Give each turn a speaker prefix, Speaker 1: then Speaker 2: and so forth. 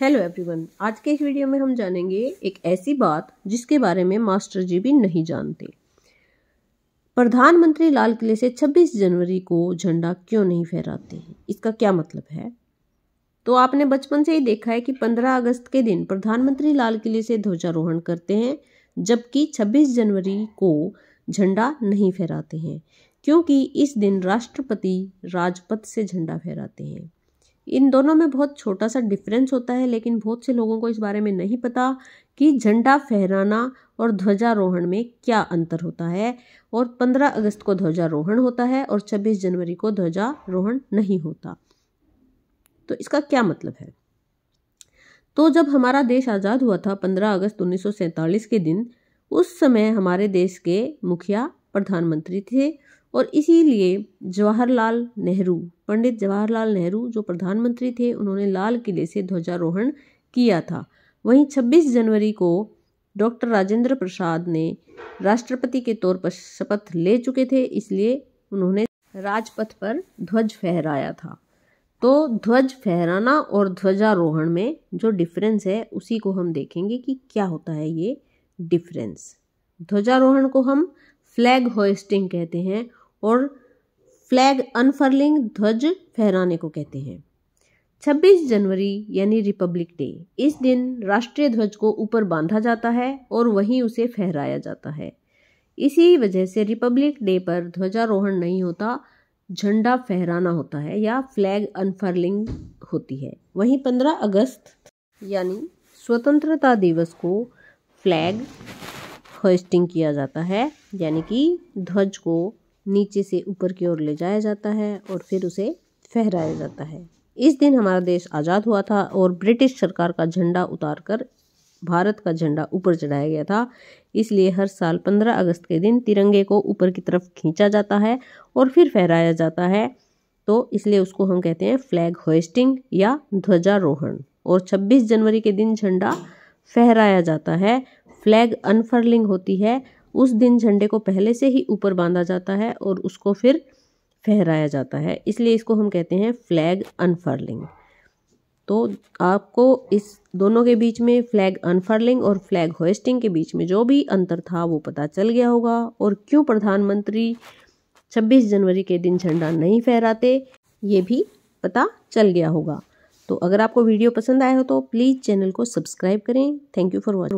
Speaker 1: hello everyone आज के इस वीडियो में हम जानेंगे एक ऐसी बात जिसके बारे में मास्टर जी भी नहीं जानते प्रधानमंत्री लाल किले से 26 जनवरी को झंडा क्यों नहीं फहराते हैं इसका क्या मतलब है तो आपने बचपन से ही देखा है कि 15 अगस्त के दिन प्रधानमंत्री लाल किले से ध्वजारोहण करते हैं जबकि 26 जनवरी को झंडा नहीं फहराते हैं क्योंकि इस दिन राष्ट्रपति राजपथ से झंडा फहराते हैं इन दोनों में बहुत छोटा सा डिफरेंस होता है लेकिन बहुत से लोगों को इस बारे में नहीं पता कि झंडा फहराना और ध्वजारोहण में क्या अंतर होता है और 15 अगस्त को ध्वजारोहण होता है और 26 जनवरी को ध्वजारोहण नहीं होता तो इसका क्या मतलब है तो जब हमारा देश आज़ाद हुआ था 15 अगस्त उन्नीस के दिन उस समय हमारे देश के मुखिया प्रधानमंत्री थे और इसीलिए जवाहरलाल नेहरू पंडित जवाहरलाल नेहरू जो प्रधानमंत्री थे उन्होंने लाल किले से ध्वजारोहण किया था वहीं 26 जनवरी को डॉक्टर राजेंद्र प्रसाद ने राष्ट्रपति के तौर पर शपथ ले चुके थे इसलिए उन्होंने राजपथ पर ध्वज फहराया था तो ध्वज फहराना और ध्वजारोहण में जो डिफरेंस है उसी को हम देखेंगे कि क्या होता है ये डिफरेंस ध्वजारोहण को हम फ्लैग होस्टिंग कहते हैं और फ्लैग अनफर्लिंग ध्वज फहराने को कहते हैं 26 जनवरी यानी रिपब्लिक डे इस दिन राष्ट्रीय ध्वज को ऊपर बांधा जाता है और वहीं उसे फहराया जाता है इसी वजह से रिपब्लिक डे पर ध्वजारोहण नहीं होता झंडा फहराना होता है या फ्लैग अनफर्लिंग होती है वहीं 15 अगस्त यानी स्वतंत्रता दिवस को फ्लैग होस्टिंग किया जाता है यानी कि ध्वज को नीचे से ऊपर की ओर ले जाया जाता है और फिर उसे फहराया जाता है इस दिन हमारा देश आज़ाद हुआ था और ब्रिटिश सरकार का झंडा उतार कर भारत का झंडा ऊपर चढ़ाया गया था इसलिए हर साल 15 अगस्त के दिन तिरंगे को ऊपर की तरफ खींचा जाता है और फिर फहराया जाता है तो इसलिए उसको हम कहते हैं फ्लैग होइस्टिंग या ध्वजारोहण और 26 जनवरी के दिन झंडा फहराया जाता है फ्लैग अनफर्लिंग होती है उस दिन झंडे को पहले से ही ऊपर बांधा जाता है और उसको फिर फहराया जाता है इसलिए इसको हम कहते हैं फ्लैग अनफर्लिंग तो आपको इस दोनों के बीच में फ्लैग अनफर्लिंग और फ्लैग होस्टिंग के बीच में जो भी अंतर था वो पता चल गया होगा और क्यों प्रधानमंत्री 26 जनवरी के दिन झंडा नहीं फहराते ये भी पता चल गया होगा तो अगर आपको वीडियो पसंद आया हो तो प्लीज़ चैनल को सब्सक्राइब करें थैंक यू फॉर वॉचिंग